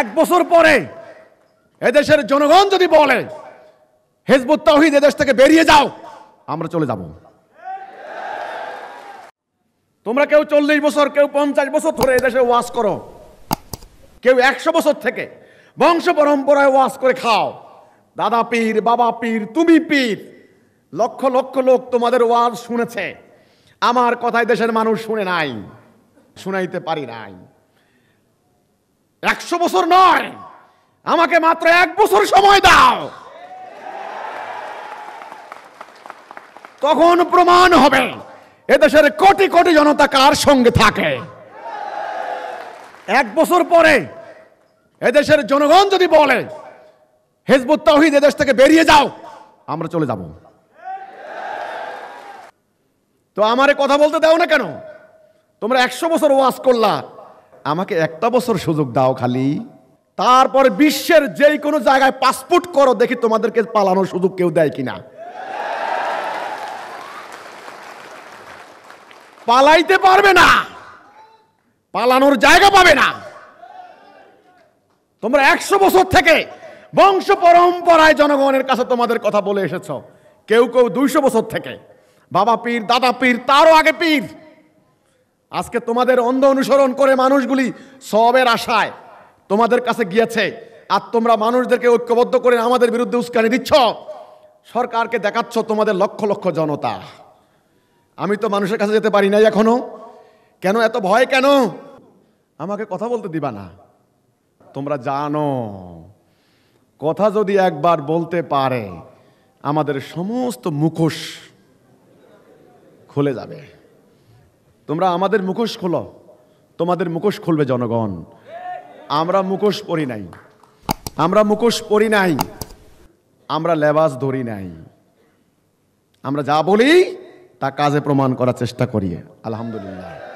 এক বছর পরে এদেশের জনগণ যদি বলে হেজবুত তাহিদ এদেশ থেকে বেরিয়ে যাও আমরা চলে যাব তোমরা কেউ চল্লিশ বছর কেউ পঞ্চাশ বছর ধরে এদেশে ওয়াস করো কেউ একশো বছর থেকে বংশ পরম্পরায় ওয়াস করে খাও দাদা পীর বাবা পীর তুমি পীর লক্ষ লক্ষ লোক তোমাদের ওয়াজ শুনেছে আমার কথায় দেশের মানুষ শুনে নাই শুনাইতে পারি নাই একশো বছর নয় আমাকে মাত্র এক বছর সময় দাও তখন প্রমাণ হবে এদেশের কোটি কোটি জনতা কার সঙ্গে থাকে এক বছর পরে এদেশের জনগণ যদি বলে হেজবুত তাহিদ এদেশ থেকে বেরিয়ে যাও আমরা চলে যাব তো আমারে কথা বলতে দাও না কেন তোমরা একশো বছর ওয়াজ করলা আমাকে একটা বছর সুযোগ দাও খালি তারপরে বিশ্বের যেই কোনো জায়গায় পাসপোর্ট করো দেখি তোমাদেরকে পালানোর সুযোগ কেউ দেয় কিনা পালাইতে পারবে না পালানোর জায়গা পাবে না তোমরা একশো বছর থেকে বংশ পরম্পরায় জনগণের কাছে তোমাদের কথা বলে এসেছ কেউ কেউ দুইশো বছর থেকে বাবা পীর দাদা পীর তারও আগে পীর আজকে তোমাদের অন্ধ অনুসরণ করে মানুষগুলি সবের আশায় তোমাদের কাছে গিয়েছে আর তোমরা মানুষদেরকে ঐক্যবদ্ধ করে আমাদের বিরুদ্ধে উস্কানি দিচ্ছ সরকারকে দেখাচ্ছ তোমাদের লক্ষ লক্ষ জনতা আমি তো মানুষের কাছে যেতে পারি নাই এখনো কেন এত ভয় কেন আমাকে কথা বলতে দিবা না তোমরা জানো কথা যদি একবার বলতে পারে আমাদের সমস্ত মুখোশ খুলে যাবে তোমরা আমাদের মুখোশ খোলো তোমাদের মুখোশ খুলবে জনগণ আমরা মুখোশ পরি নাই আমরা মুখোশ পরি নাই আমরা লেবাস ধরি নাই আমরা যা বলি তা কাজে প্রমাণ করার চেষ্টা করি আলহামদুলিল্লাহ